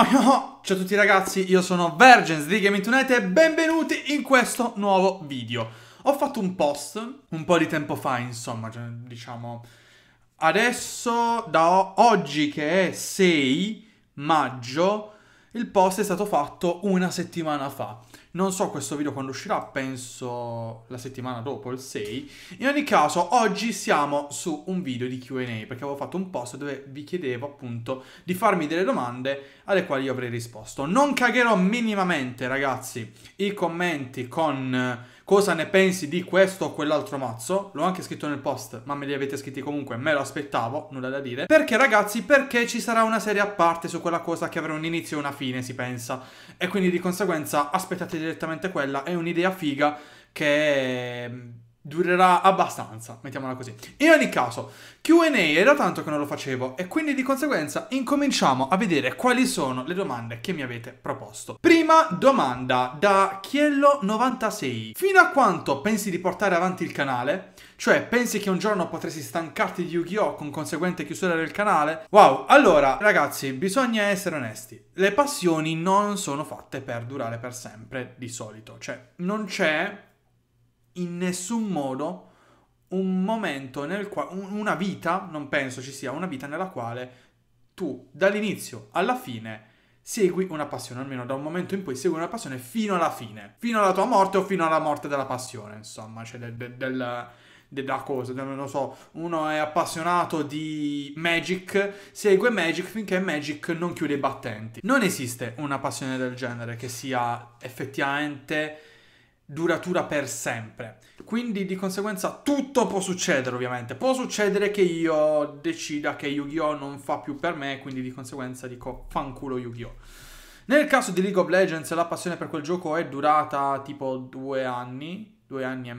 Oh no! Ciao a tutti ragazzi, io sono Vergens di Gaming Tonight e benvenuti in questo nuovo video. Ho fatto un post un po' di tempo fa, insomma, cioè, diciamo... Adesso, da oggi che è 6 maggio, il post è stato fatto una settimana fa. Non so questo video quando uscirà, penso la settimana dopo, il 6. In ogni caso, oggi siamo su un video di QA perché avevo fatto un post dove vi chiedevo appunto di farmi delle domande alle quali io avrei risposto. Non cagherò minimamente, ragazzi, i commenti con cosa ne pensi di questo o quell'altro mazzo? L'ho anche scritto nel post, ma me li avete scritti comunque, me lo aspettavo, nulla da dire. Perché ragazzi, perché ci sarà una serie a parte su quella cosa che avrà un inizio e una fine, si pensa. E quindi di conseguenza aspettate direttamente quella, è un'idea figa che durerà abbastanza, mettiamola così. In ogni caso, QA era tanto che non lo facevo e quindi di conseguenza incominciamo a vedere quali sono le domande che mi avete proposto. Prima domanda da Chiello96. Fino a quanto pensi di portare avanti il canale? Cioè, pensi che un giorno potresti stancarti di Yu-Gi-Oh! con conseguente chiusura del canale? Wow, allora, ragazzi, bisogna essere onesti. Le passioni non sono fatte per durare per sempre, di solito. Cioè, non c'è in nessun modo un momento nel quale, una vita, non penso ci sia una vita nella quale tu dall'inizio alla fine segui una passione, almeno da un momento in poi segui una passione fino alla fine, fino alla tua morte o fino alla morte della passione, insomma, cioè del, del, del della cosa, non so, uno è appassionato di Magic, segue Magic finché Magic non chiude i battenti. Non esiste una passione del genere che sia effettivamente duratura per sempre. Quindi di conseguenza tutto può succedere ovviamente. Può succedere che io decida che Yu-Gi-Oh non fa più per me, quindi di conseguenza dico fanculo Yu-Gi-Oh. Nel caso di League of Legends la passione per quel gioco è durata tipo due anni, due anni e...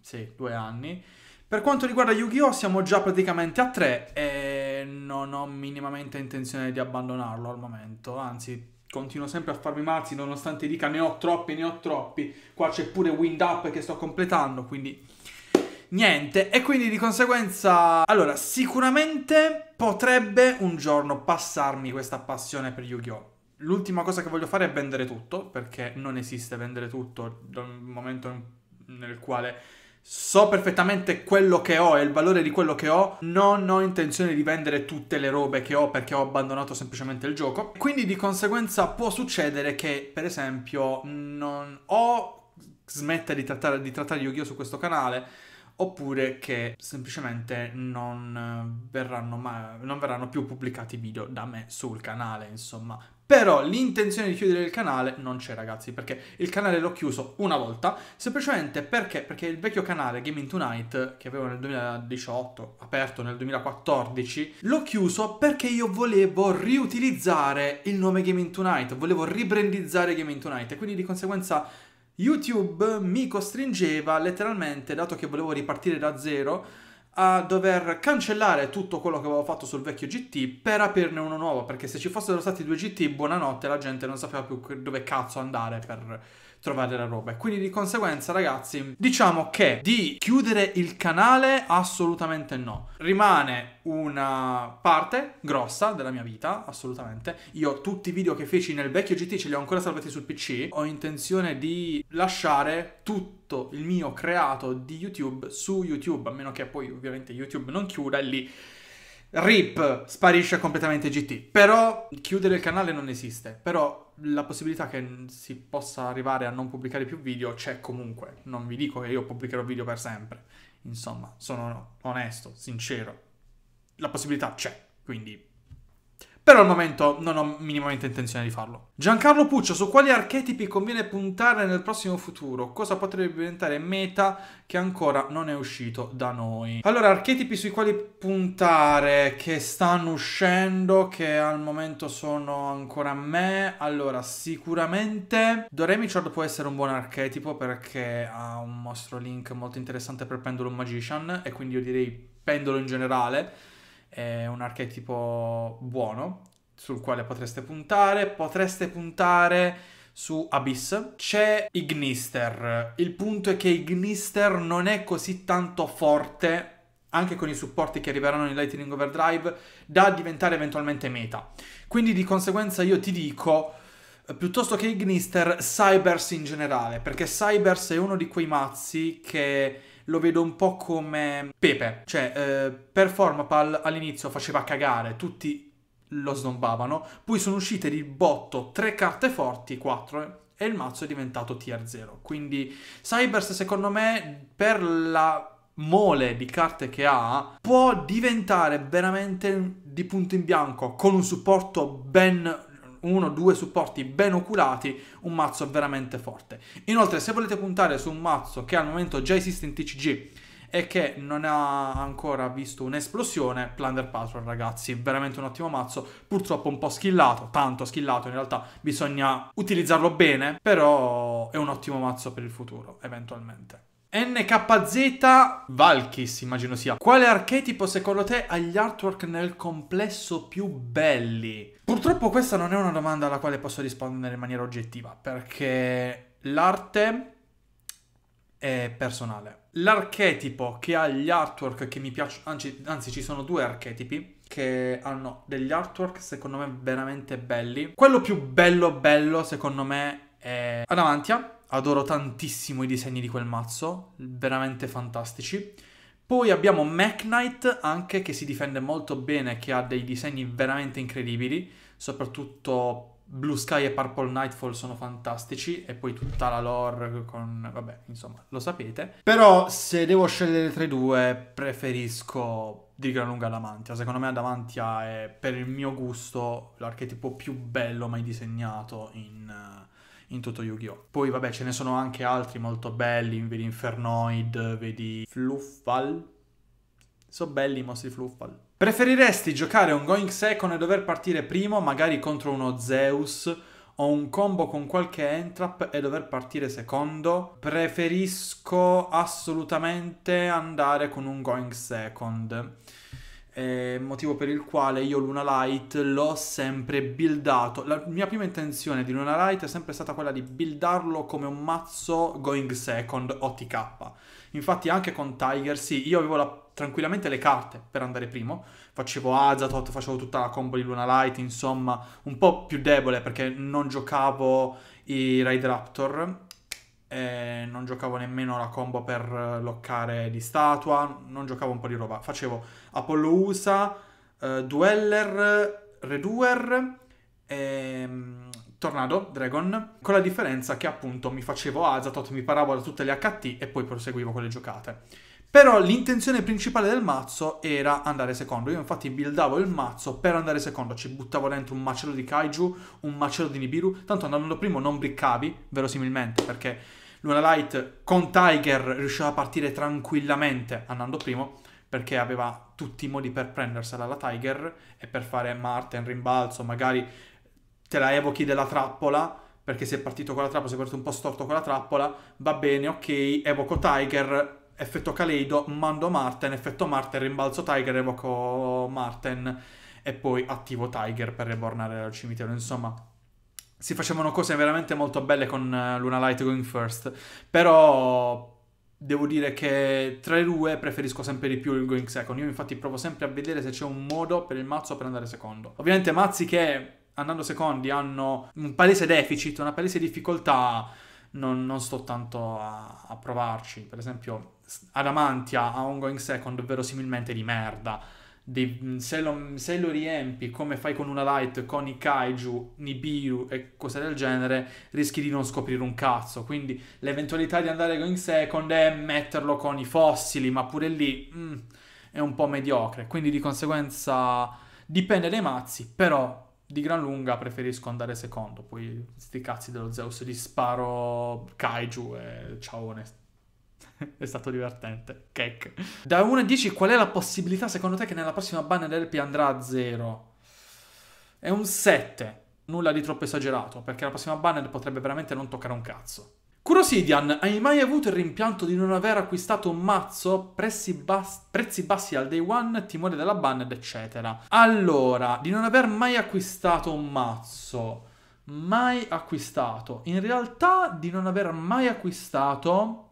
sì, due anni. Per quanto riguarda Yu-Gi-Oh siamo già praticamente a tre e non ho minimamente intenzione di abbandonarlo al momento, anzi continuo sempre a farmi mazzi nonostante dica ne ho troppi, ne ho troppi. Qua c'è pure Wind Up che sto completando, quindi niente. E quindi di conseguenza, allora, sicuramente potrebbe un giorno passarmi questa passione per Yu-Gi-Oh! L'ultima cosa che voglio fare è vendere tutto, perché non esiste vendere tutto dal momento nel quale so perfettamente quello che ho e il valore di quello che ho, non ho intenzione di vendere tutte le robe che ho perché ho abbandonato semplicemente il gioco. Quindi di conseguenza può succedere che, per esempio, non ho smetta di trattare, di trattare Yu-Gi-Oh su questo canale oppure che semplicemente non verranno, mai, non verranno più pubblicati video da me sul canale, insomma, però l'intenzione di chiudere il canale non c'è ragazzi, perché il canale l'ho chiuso una volta, semplicemente perché? Perché il vecchio canale Gaming Tonight, che avevo nel 2018, aperto nel 2014, l'ho chiuso perché io volevo riutilizzare il nome Gaming Tonight, volevo ribrandizzare Gaming Tonight e quindi di conseguenza YouTube mi costringeva letteralmente, dato che volevo ripartire da zero, a dover cancellare tutto quello che avevo fatto sul vecchio GT per aprirne uno nuovo, perché se ci fossero stati due GT, buonanotte, la gente non sapeva più dove cazzo andare per trovare la roba. E quindi di conseguenza, ragazzi, diciamo che di chiudere il canale assolutamente no. Rimane una parte grossa della mia vita, assolutamente. Io tutti i video che feci nel vecchio GT ce li ho ancora salvati sul PC. Ho intenzione di lasciare tutto il mio creato di YouTube su YouTube, a meno che poi ovviamente YouTube non chiuda lì Rip sparisce completamente GT. Però chiudere il canale non esiste. Però la possibilità che si possa arrivare a non pubblicare più video c'è comunque. Non vi dico che io pubblicherò video per sempre. Insomma, sono onesto, sincero. La possibilità c'è. Quindi però al momento non ho minimamente intenzione di farlo. Giancarlo Puccio, su quali archetipi conviene puntare nel prossimo futuro? Cosa potrebbe diventare meta che ancora non è uscito da noi? Allora, archetipi sui quali puntare che stanno uscendo, che al momento sono ancora a me. Allora, sicuramente Doremichord può essere un buon archetipo perché ha un mostro link molto interessante per Pendulum Magician e quindi io direi Pendolo in generale è un archetipo buono sul quale potreste puntare. Potreste puntare su Abyss. C'è Ignister. Il punto è che Ignister non è così tanto forte anche con i supporti che arriveranno in Lightning Overdrive, da diventare eventualmente meta. Quindi di conseguenza io ti dico, eh, piuttosto che Ignister, Cybers in generale, perché Cybers è uno di quei mazzi che lo vedo un po' come Pepe, cioè eh, per all'inizio faceva cagare, tutti lo snobbavano, poi sono uscite di botto tre carte forti, quattro, e il mazzo è diventato tier 0. Quindi Cybers secondo me per la mole di carte che ha può diventare veramente di punto in bianco con un supporto ben uno o due supporti ben oculati, un mazzo veramente forte. Inoltre, se volete puntare su un mazzo che al momento già esiste in TCG e che non ha ancora visto un'esplosione, Plunder Patrol ragazzi, veramente un ottimo mazzo, purtroppo un po' skillato, tanto skillato in realtà, bisogna utilizzarlo bene, però è un ottimo mazzo per il futuro, eventualmente. NKZ Valkis, immagino sia. Quale archetipo secondo te ha gli artwork nel complesso più belli? Purtroppo questa non è una domanda alla quale posso rispondere in maniera oggettiva, perché l'arte è personale. L'archetipo che ha gli artwork che mi piacciono, anzi, anzi ci sono due archetipi che hanno degli artwork secondo me veramente belli. Quello più bello bello secondo me è Adamantia adoro tantissimo i disegni di quel mazzo, veramente fantastici. Poi abbiamo Mac Knight anche che si difende molto bene, che ha dei disegni veramente incredibili, soprattutto Blue Sky e Purple Nightfall sono fantastici e poi tutta la lore con... vabbè, insomma, lo sapete. Però se devo scegliere tra i due preferisco di gran lunga Adamantia. Secondo me Adamantia è per il mio gusto l'archetipo più bello mai disegnato in eh, in tutto Yu-Gi-Oh! Poi vabbè ce ne sono anche altri molto belli, vedi Infernoid, vedi Fluffal. Sono belli i mostri Fluffal. Preferiresti giocare un Going Second e dover partire primo, magari contro uno Zeus o un combo con qualche entrap e dover partire secondo? Preferisco assolutamente andare con un Going Second eh, motivo per il quale io Luna Light l'ho sempre buildato. La mia prima intenzione di Luna Light è sempre stata quella di buildarlo come un mazzo going second OTK. Infatti anche con Tiger, sì, io avevo la, tranquillamente le carte per andare primo, facevo Azatoth, facevo tutta la combo di Luna Light, insomma, un po' più debole perché non giocavo i Raid Raptor eh, non giocavo nemmeno la combo per loccare di statua, non giocavo un po' di roba. Facevo Apollo USA, eh, Dueller, Reduer, ehm, Tornado, Dragon, con la differenza che appunto mi facevo Azatot, mi paravo da tutte le HT e poi proseguivo con le giocate. Però l'intenzione principale del mazzo era andare secondo. Io infatti buildavo il mazzo per andare secondo. Ci buttavo dentro un macello di kaiju, un macello di Nibiru. Tanto andando primo non briccavi, verosimilmente, perché Luna Light con Tiger riusciva a partire tranquillamente andando primo perché aveva tutti i modi per prendersela la Tiger e per fare Martin rimbalzo, magari te la evochi della trappola perché se è partito con la trappola, se è partito un po' storto con la trappola, va bene, ok, evoco Tiger, effetto Kaleido, mando Marten, effetto Marten, rimbalzo Tiger, evoco Marten e poi attivo Tiger per ribornare al cimitero, insomma si facevano cose veramente molto belle con eh, Luna Light Going First, però devo dire che tra i due preferisco sempre di più il Going Second. Io infatti provo sempre a vedere se c'è un modo per il mazzo per andare secondo. Ovviamente mazzi che andando secondi hanno un palese deficit, una palese difficoltà, non, non sto tanto a, a provarci. Per esempio Adamantia ha un Going Second verosimilmente di merda dei, se, lo, se, lo, riempi come fai con una light, con i kaiju, Nibiru e cose del genere, rischi di non scoprire un cazzo. Quindi l'eventualità di andare in second è metterlo con i fossili, ma pure lì mm, è un po' mediocre. Quindi di conseguenza dipende dai mazzi, però di gran lunga preferisco andare secondo. Poi sti cazzi dello Zeus, gli sparo kaiju e ciao onestamente. è stato divertente. Cake. Da 1 a 10 qual è la possibilità secondo te che nella prossima banner LP andrà a 0? È un 7. Nulla di troppo esagerato, perché la prossima banner potrebbe veramente non toccare un cazzo. Curosidian, hai mai avuto il rimpianto di non aver acquistato un mazzo, prezzi, bas- prezzi, bassi al day one, timore della banned, eccetera? Allora, di non aver mai acquistato un mazzo, mai acquistato. In realtà di non aver mai acquistato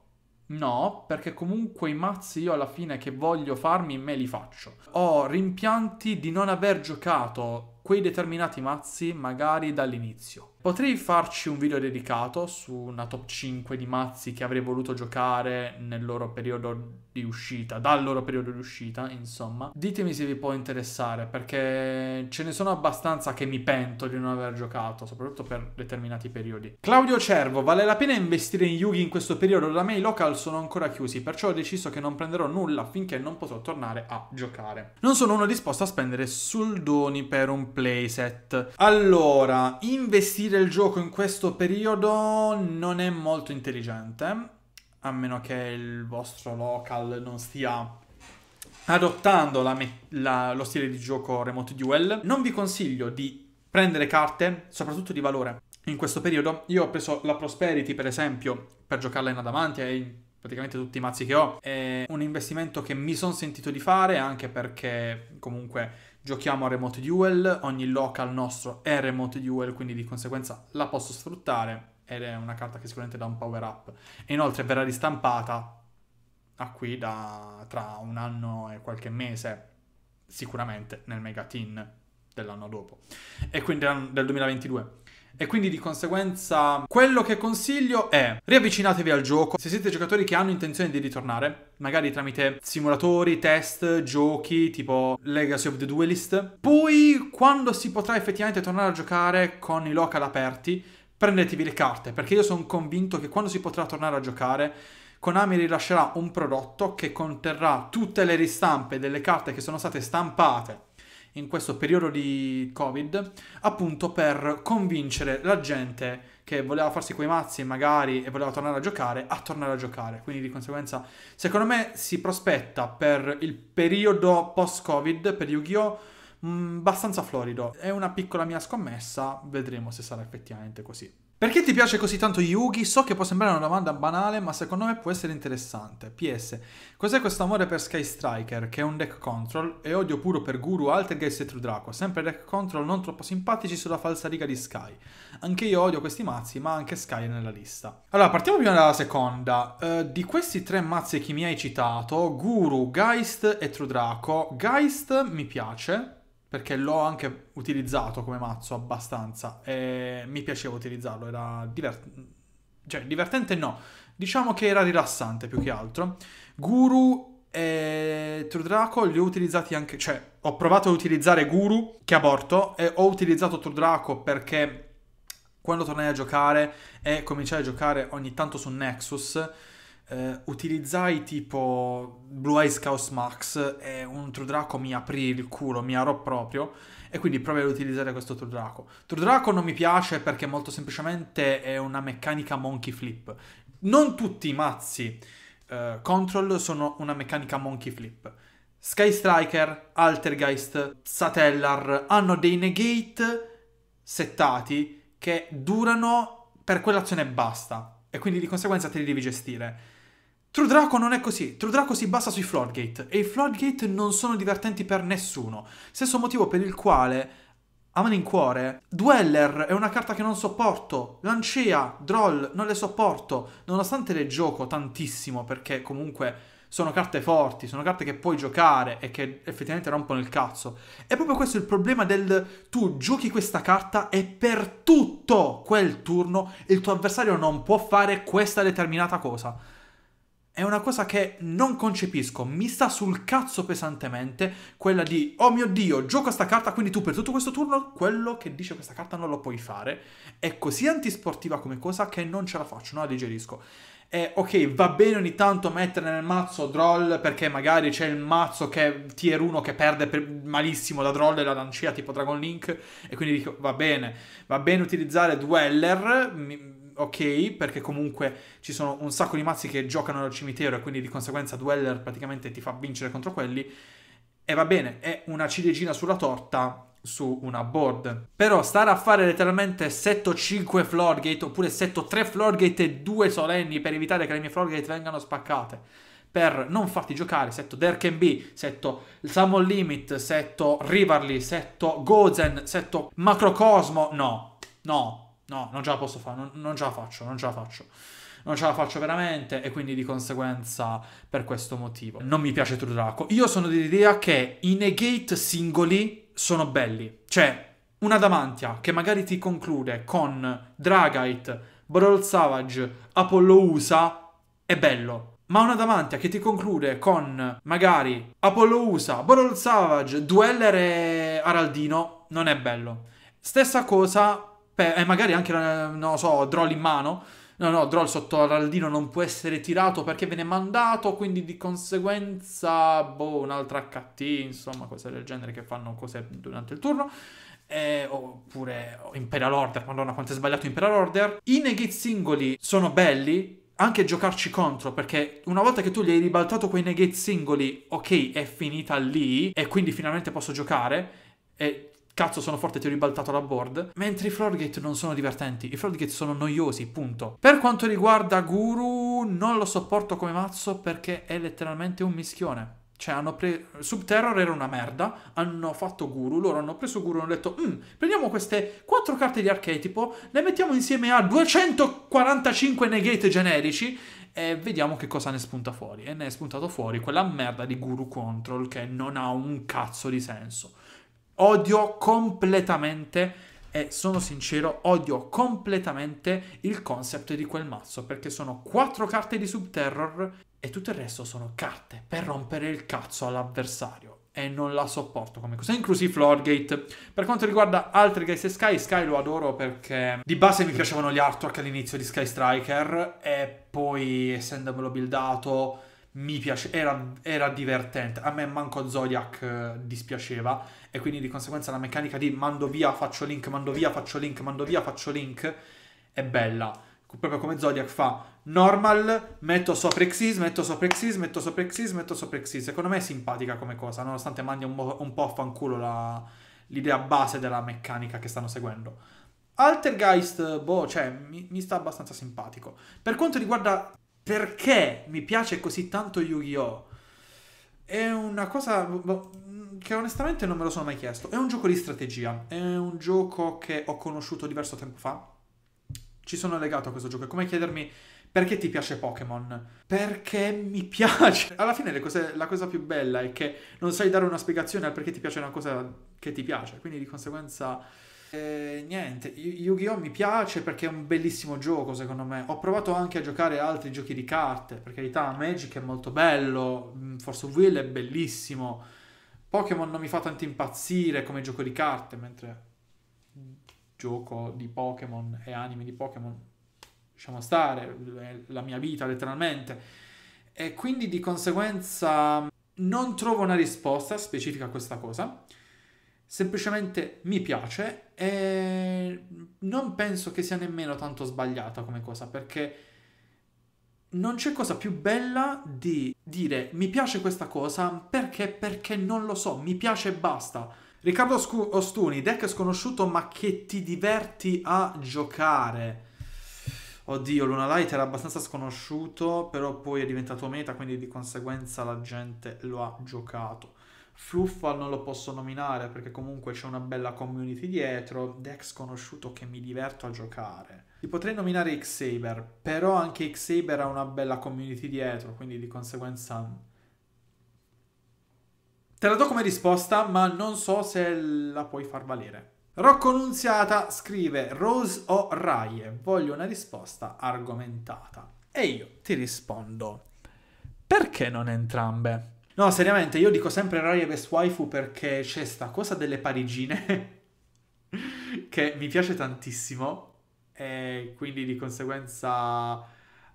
No, perché comunque i mazzi io alla fine che voglio farmi me li faccio. Ho rimpianti di non aver giocato quei determinati mazzi magari dall'inizio. Potrei farci un video dedicato su una top 5 di mazzi che avrei voluto giocare nel loro periodo di uscita, dal loro periodo di uscita, insomma. Ditemi se vi può interessare, perché ce ne sono abbastanza che mi pento di non aver giocato, soprattutto per determinati periodi. Claudio Cervo, vale la pena investire in Yugi in questo periodo? Da me i local sono ancora chiusi, perciò ho deciso che non prenderò nulla finché non potrò tornare a giocare. Non sono uno disposto a spendere soldoni per un playset. Allora, investire del gioco in questo periodo non è molto intelligente, a meno che il vostro local non stia adottando la la, lo stile di gioco Remote Duel. Non vi consiglio di prendere carte, soprattutto di valore. In questo periodo io ho preso la Prosperity, per esempio, per giocarla in Adamantia e in praticamente tutti i mazzi che ho. È un investimento che mi sono sentito di fare anche perché comunque giochiamo a remote duel, ogni local nostro è remote duel, quindi di conseguenza la posso sfruttare ed è una carta che sicuramente dà un power up. E inoltre verrà ristampata a qui da, tra un anno e qualche mese, sicuramente nel Megatin dell'anno dopo, e quindi del 2022 e quindi di conseguenza quello che consiglio è riavvicinatevi al gioco se siete giocatori che hanno intenzione di ritornare, magari tramite simulatori, test, giochi tipo Legacy of the Duelist. Poi quando si potrà effettivamente tornare a giocare con i local aperti, prendetevi le carte perché io sono convinto che quando si potrà tornare a giocare Konami rilascerà un prodotto che conterrà tutte le ristampe delle carte che sono state stampate in questo periodo di Covid, appunto per convincere la gente che voleva farsi quei mazzi magari e voleva tornare a giocare, a tornare a giocare. Quindi di conseguenza, secondo me si prospetta per il periodo post-Covid per Yu-Gi-Oh! Mh, abbastanza florido. È una piccola mia scommessa, vedremo se sarà effettivamente così. Perché ti piace così tanto Yugi? So che può sembrare una domanda banale, ma secondo me può essere interessante. PS. Cos'è questo amore per Sky Striker, che è un deck control, e odio puro per Guru, Altergeist e True Draco? Sempre deck control non troppo simpatici sulla falsa riga di Sky. Anche io odio questi mazzi, ma anche Sky è nella lista. Allora, partiamo prima dalla seconda. Uh, di questi tre mazzi che mi hai citato, Guru, Geist e True Draco, Geist mi piace, perché l'ho anche utilizzato come mazzo abbastanza e mi piaceva utilizzarlo, era divertente. Cioè, divertente no, diciamo che era rilassante più che altro. Guru e True Draco li ho utilizzati anche, cioè ho provato a utilizzare Guru che aborto e ho utilizzato True Draco perché quando tornai a giocare e cominciai a giocare ogni tanto su Nexus eh, utilizzai tipo Blue Eyes Chaos Max e un True Draco mi aprì il culo, mi arò proprio e quindi provai ad utilizzare questo True Draco. True Draco non mi piace perché molto semplicemente è una meccanica monkey flip. Non tutti i mazzi eh, control sono una meccanica monkey flip. Sky Striker, Altergeist, Satellar hanno dei negate settati che durano per quell'azione e basta. E quindi di conseguenza te li devi gestire. True Draco non è così, True Draco si basa sui Floodgate e i Floodgate non sono divertenti per nessuno, stesso motivo per il quale, a malincuore, Dweller è una carta che non sopporto, Lancia, Droll non le sopporto, nonostante le gioco tantissimo perché comunque sono carte forti, sono carte che puoi giocare e che effettivamente rompono il cazzo. È proprio questo il problema del tu giochi questa carta e per tutto quel turno il tuo avversario non può fare questa determinata cosa. È una cosa che non concepisco, mi sta sul cazzo pesantemente quella di oh mio dio, gioco questa carta, quindi tu per tutto questo turno quello che dice questa carta non lo puoi fare. È così antisportiva come cosa che non ce la faccio, non la digerisco. E, ok, va bene ogni tanto mettere nel mazzo Droll perché magari c'è il mazzo che è tier 1 che perde malissimo da Droll e la lancia tipo Dragon Link e quindi dico va bene, va bene utilizzare Dweller, mi, ok, perché comunque ci sono un sacco di mazzi che giocano al cimitero e quindi di conseguenza Dweller praticamente ti fa vincere contro quelli. E va bene, è una ciliegina sulla torta su una board. Però stare a fare letteralmente 7-5 floorgate oppure 7-3 floorgate e 2 solenni per evitare che le mie floorgate vengano spaccate per non farti giocare, setto There Can Be, setto Summon Limit, setto Riverly, setto Gozen, setto Macrocosmo, no, no, No, non ce la posso fare, non, non ce la faccio, non ce la faccio non ce la faccio veramente e quindi di conseguenza per questo motivo non mi piace Trudraco. Io sono dell'idea che i negate singoli sono belli, cioè una Damantia che magari ti conclude con Dragite, Brawl Savage, Apollo USA è bello. Ma una Damantia che ti conclude con magari Apollo USA, Brawl Savage, Dueller e Araldino non è bello. Stessa cosa e eh, magari anche, non lo so, Droll in mano. No, no, Droll sotto Araldino non può essere tirato perché viene mandato, quindi di conseguenza, boh, un'altra HT, insomma, cose del genere che fanno cose durante il turno. Eh, oppure Imperial Order, madonna quanto è sbagliato Imperial Order. I negate singoli sono belli, anche giocarci contro, perché una volta che tu gli hai ribaltato quei negate singoli, ok, è finita lì, e quindi finalmente posso giocare, e cazzo sono forte ti ho ribaltato la board, mentre i floorgate non sono divertenti, i floorgate sono noiosi, punto. Per quanto riguarda Guru, non lo sopporto come mazzo perché è letteralmente un mischione. Cioè, hanno preso. Subterror era una merda, hanno fatto Guru, loro hanno preso Guru e hanno detto mm, prendiamo queste 4 carte di archetipo, le mettiamo insieme a 245 negate generici e vediamo che cosa ne spunta fuori. E ne è spuntato fuori quella merda di Guru Control che non ha un cazzo di senso odio completamente e sono sincero, odio completamente il concept di quel mazzo perché sono quattro carte di subterror e tutto il resto sono carte per rompere il cazzo all'avversario e non la sopporto come cosa, inclusi Floodgate. Per quanto riguarda altri Geist e Sky, Sky lo adoro perché di base mi piacevano gli artwork all'inizio di Sky Striker e poi essendomelo buildato mi piace, era, era, divertente. A me manco Zodiac eh, dispiaceva e quindi di conseguenza la meccanica di mando via, faccio link, mando via, faccio link, mando via, faccio link è bella. Proprio come Zodiac fa normal, metto sopra Xyz, metto sopra Xyz, metto sopra Xyz, metto sopra Xyz. Secondo me è simpatica come cosa, nonostante mandi un, po', un po' a fanculo la, l'idea base della meccanica che stanno seguendo. Altergeist, boh, cioè, mi, mi sta abbastanza simpatico. Per quanto riguarda perché mi piace così tanto Yu-Gi-Oh! È una cosa boh, boh, mm, che onestamente non me lo sono mai chiesto. È un gioco di strategia, è un gioco che ho conosciuto diverso tempo fa. Ci sono legato a questo gioco, è come chiedermi perché ti piace Pokémon? Perché mi piace. Alla fine cose, la cosa più bella è che non sai dare una spiegazione al perché ti piace una cosa che ti piace, quindi di conseguenza e niente, Yu-Gi-Oh! mi piace perché è un bellissimo gioco secondo me. Ho provato anche a giocare altri giochi di carte, per carità, Magic è molto bello, mm, Force of Will è bellissimo. Pokémon non mi fa tanto impazzire come gioco di carte, mentre gioco di Pokémon e anime di Pokémon lasciamo stare, è la mia vita letteralmente. E quindi di conseguenza mm, non trovo una risposta specifica a questa cosa semplicemente mi piace e non penso che sia nemmeno tanto sbagliata come cosa perché non c'è cosa più bella di dire mi piace questa cosa perché perché non lo so, mi piace e basta. Riccardo Ostuni, deck sconosciuto ma che ti diverti a giocare. Oddio, Luna Light era abbastanza sconosciuto, però poi è diventato meta, quindi di conseguenza la gente lo ha giocato. Fluffa non lo posso nominare perché comunque c'è una bella community dietro, Dex conosciuto che mi diverto a giocare. Li potrei nominare Xaber, però anche Xaber ha una bella community dietro, quindi di conseguenza... Te la do come risposta, ma non so se la puoi far valere. Rocco Nunziata scrive Rose o Raie, voglio una risposta argomentata. E io ti rispondo, perché non entrambe? No, seriamente, io dico sempre Raya vs Waifu perché c'è sta cosa delle parigine che mi piace tantissimo e quindi di conseguenza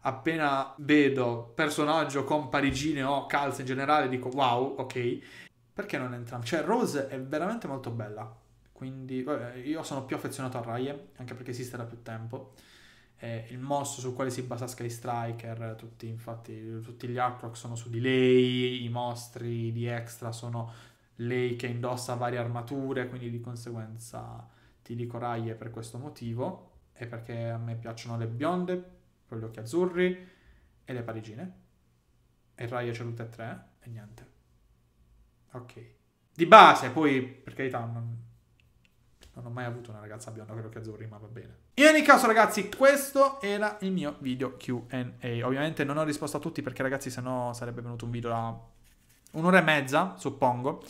appena vedo personaggio con parigine o calze in generale dico wow, ok. Perché non entrambi? Cioè Rose è veramente molto bella. Quindi vabbè, io sono più affezionato a Raya, anche perché esiste da più tempo eh, il mosso sul quale si basa Sky Striker, tutti, infatti tutti gli artwork sono su di lei, i mostri di extra sono lei che indossa varie armature, quindi di conseguenza ti dico Raie per questo motivo e perché a me piacciono le bionde, con gli occhi azzurri e le parigine. E Raie c'è tutte e tre e niente. Ok. Di base, poi per carità non non ho mai avuto una ragazza bionda, credo che ma va bene. In ogni caso ragazzi, questo era il mio video Q&A. Ovviamente non ho risposto a tutti perché ragazzi se no sarebbe venuto un video da un'ora e mezza, suppongo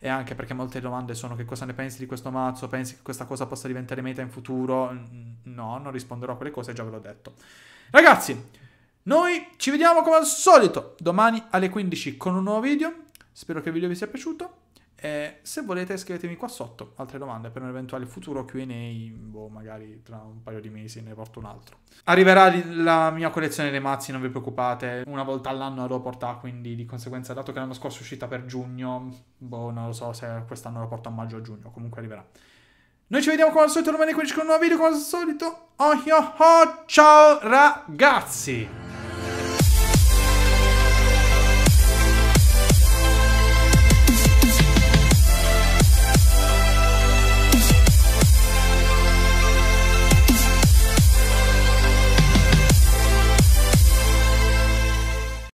e anche perché molte domande sono che cosa ne pensi di questo mazzo, pensi che questa cosa possa diventare meta in futuro? No, non risponderò a quelle cose, già ve l'ho detto. Ragazzi, noi ci vediamo come al solito domani alle 15 con un nuovo video, spero che il video vi sia piaciuto eh, se volete scrivetemi qua sotto altre domande per un eventuale futuro QA, boh, magari tra un paio di mesi ne porto un altro. Arriverà la mia collezione dei mazzi, non vi preoccupate, una volta all'anno la devo portare, quindi di conseguenza, dato che l'anno scorso è uscita per giugno, boh, non lo so se quest'anno la porto a maggio o giugno, comunque arriverà. Noi ci vediamo come al solito domani 15 con un nuovo video, come al solito. Oh, oh, oh, ciao ragazzi!